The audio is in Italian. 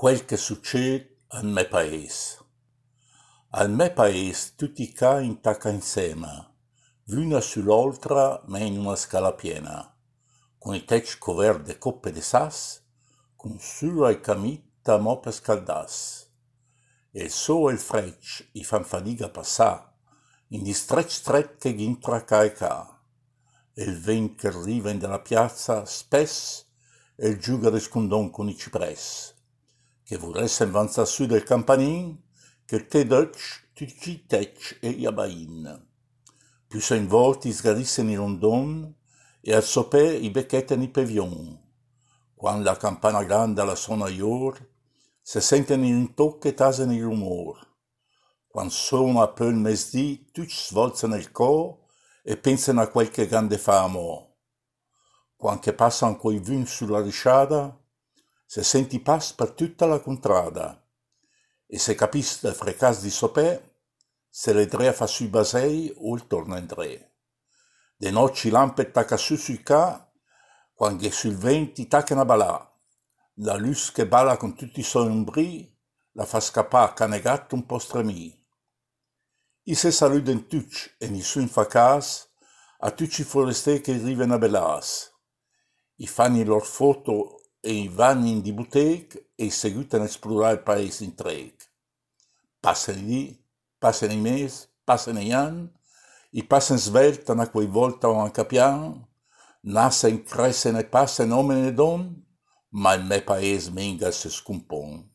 quel che succede al mio paese. Al mio paese tutti i cani intaccano insieme, l'una sull'altra ma in una scala piena, con i tecci coperti di coppe di sas, con sulla e camitta mo per scaldas. E il sole e il freccio i fan fatica passà, in di stretch stretch che gintra ca E il vento che arriva della piazza spesso e il giuga scondon con i cipressi che vorresse vanzar su del campanin, che te deutsch, tuci tec e iabain. Più se involti sgarissen i rondon, e al sopè i becchetten i pevion. Quando la campana grande la suona ior, se senten i rintocchi e tasen i rumor. Quando sono a peu il mesdì, tutti svolzen il cor e pensano a qualche grande famo. Quando passano coi vin sulla risciada, se senti pas per tutta la contrada, e se capisci capiste frecas di sopè, se le l'edrea fa sui basei o il torna in tre. De noci lampe tacca su sui ca, quando sul venti tacca una balà. La luce che balla con tutti i suoi ombri, la fa scappare cane gatto un po' stremì. I se saluden tucci e nessun fa cas a tutti i forestieri che vivono a Belas. I fanno i loro foto e van in de boutique e seguiten a explorar il paese in trek. Passano lì, passano i mesi, passano gli anni, i passano sveltano a quei volta o anche piano, nascono, crescono e passano uomini e donne, ma il mio paese minga si scompone.